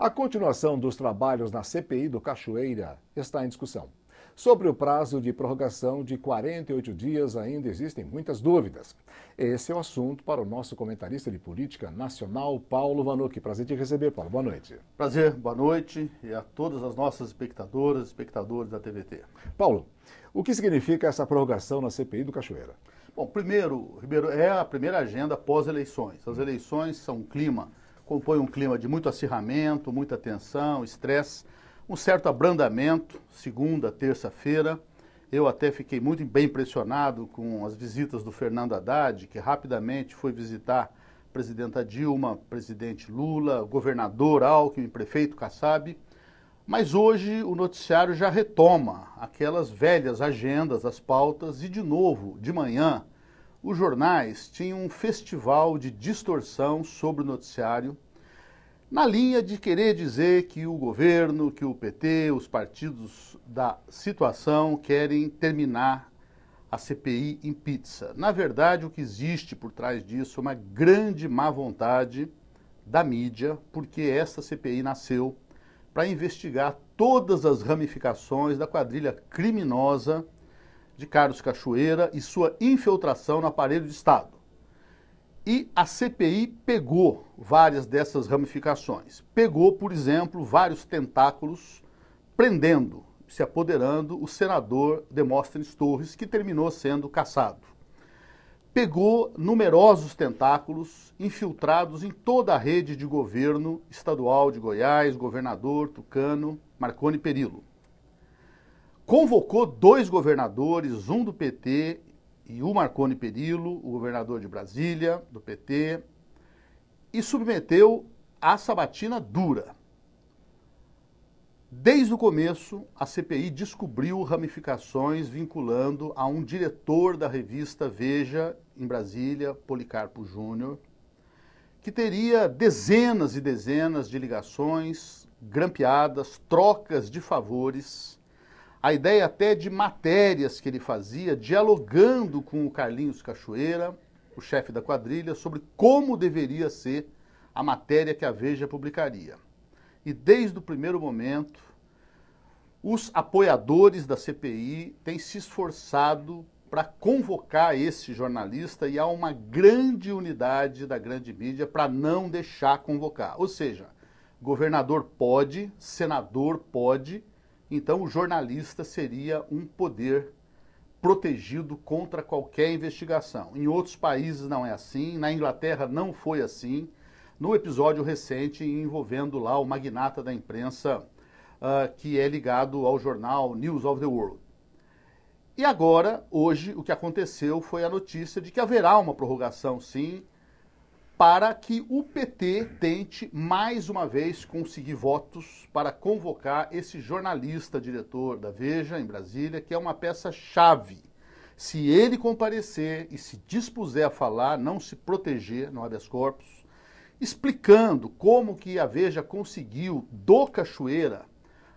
A continuação dos trabalhos na CPI do Cachoeira está em discussão. Sobre o prazo de prorrogação de 48 dias, ainda existem muitas dúvidas. Esse é o assunto para o nosso comentarista de política nacional, Paulo Vanucci. Prazer te receber, Paulo. Boa noite. Prazer, boa noite e a todas as nossas espectadoras, e espectadores da TVT. Paulo, o que significa essa prorrogação na CPI do Cachoeira? Bom, primeiro, Ribeiro, é a primeira agenda pós-eleições. As eleições são um clima compõe um clima de muito acirramento, muita tensão, estresse, um certo abrandamento, segunda, terça-feira. Eu até fiquei muito bem impressionado com as visitas do Fernando Haddad, que rapidamente foi visitar a presidenta Dilma, presidente Lula, governador Alckmin, prefeito Kassab. Mas hoje o noticiário já retoma aquelas velhas agendas, as pautas, e de novo, de manhã, os jornais tinham um festival de distorção sobre o noticiário na linha de querer dizer que o governo, que o PT, os partidos da situação querem terminar a CPI em pizza. Na verdade, o que existe por trás disso é uma grande má vontade da mídia, porque essa CPI nasceu para investigar todas as ramificações da quadrilha criminosa de Carlos Cachoeira e sua infiltração no aparelho de Estado. E a CPI pegou várias dessas ramificações. Pegou, por exemplo, vários tentáculos prendendo, se apoderando o senador Demóstenes Torres, que terminou sendo caçado. Pegou numerosos tentáculos infiltrados em toda a rede de governo estadual de Goiás, governador Tucano, Marconi Perillo. Convocou dois governadores, um do PT e o Marconi Perillo, o governador de Brasília, do PT, e submeteu a sabatina dura. Desde o começo, a CPI descobriu ramificações vinculando a um diretor da revista Veja, em Brasília, Policarpo Júnior, que teria dezenas e dezenas de ligações, grampeadas, trocas de favores a ideia até de matérias que ele fazia, dialogando com o Carlinhos Cachoeira, o chefe da quadrilha, sobre como deveria ser a matéria que a Veja publicaria. E desde o primeiro momento, os apoiadores da CPI têm se esforçado para convocar esse jornalista e há uma grande unidade da grande mídia para não deixar convocar. Ou seja, governador pode, senador pode, então, o jornalista seria um poder protegido contra qualquer investigação. Em outros países não é assim, na Inglaterra não foi assim. No episódio recente envolvendo lá o magnata da imprensa, uh, que é ligado ao jornal News of the World. E agora, hoje, o que aconteceu foi a notícia de que haverá uma prorrogação, sim, para que o PT tente, mais uma vez, conseguir votos para convocar esse jornalista diretor da Veja, em Brasília, que é uma peça-chave. Se ele comparecer e se dispuser a falar, não se proteger no habeas corpus, explicando como que a Veja conseguiu, do Cachoeira,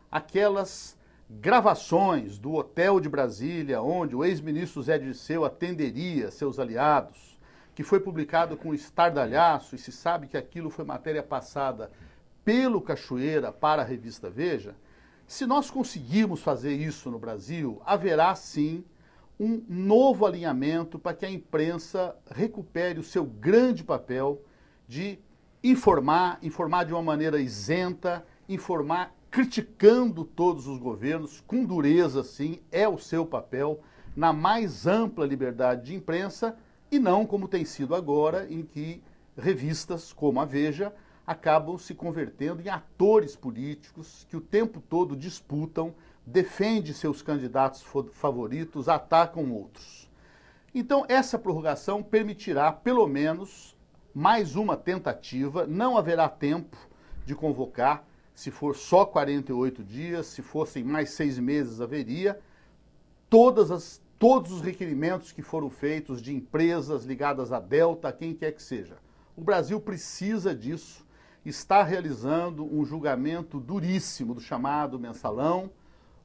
aquelas gravações do hotel de Brasília, onde o ex-ministro Zé Dirceu atenderia seus aliados, que foi publicado com estardalhaço, e se sabe que aquilo foi matéria passada pelo Cachoeira para a revista Veja, se nós conseguirmos fazer isso no Brasil, haverá sim um novo alinhamento para que a imprensa recupere o seu grande papel de informar, informar de uma maneira isenta, informar criticando todos os governos, com dureza sim, é o seu papel, na mais ampla liberdade de imprensa, e não como tem sido agora, em que revistas como a Veja acabam se convertendo em atores políticos que o tempo todo disputam, defendem seus candidatos favoritos, atacam outros. Então, essa prorrogação permitirá, pelo menos, mais uma tentativa. Não haverá tempo de convocar, se for só 48 dias, se fossem mais seis meses, haveria. Todas as todos os requerimentos que foram feitos de empresas ligadas à Delta, quem quer que seja. O Brasil precisa disso, está realizando um julgamento duríssimo do chamado mensalão.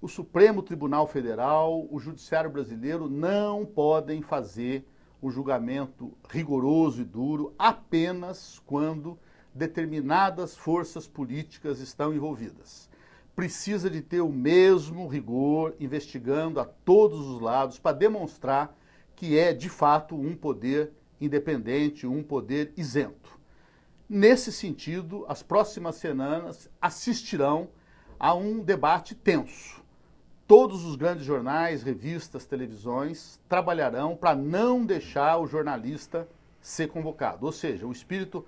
O Supremo Tribunal Federal, o Judiciário Brasileiro não podem fazer um julgamento rigoroso e duro apenas quando determinadas forças políticas estão envolvidas precisa de ter o mesmo rigor, investigando a todos os lados, para demonstrar que é, de fato, um poder independente, um poder isento. Nesse sentido, as próximas semanas assistirão a um debate tenso. Todos os grandes jornais, revistas, televisões trabalharão para não deixar o jornalista ser convocado, ou seja, o espírito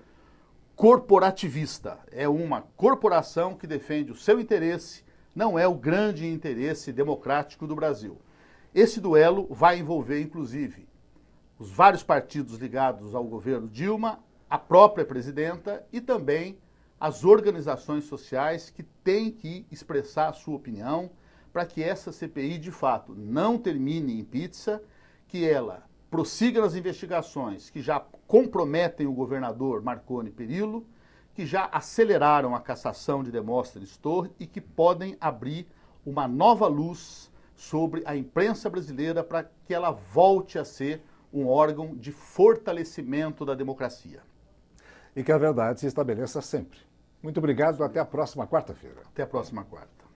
corporativista. É uma corporação que defende o seu interesse, não é o grande interesse democrático do Brasil. Esse duelo vai envolver, inclusive, os vários partidos ligados ao governo Dilma, a própria presidenta e também as organizações sociais que têm que expressar a sua opinião para que essa CPI, de fato, não termine em pizza, que ela prossiga nas investigações que já comprometem o governador Marconi Perillo, que já aceleraram a cassação de Demóstenes Torres e que podem abrir uma nova luz sobre a imprensa brasileira para que ela volte a ser um órgão de fortalecimento da democracia. E que a verdade se estabeleça sempre. Muito obrigado, até a próxima quarta-feira. Até a próxima quarta.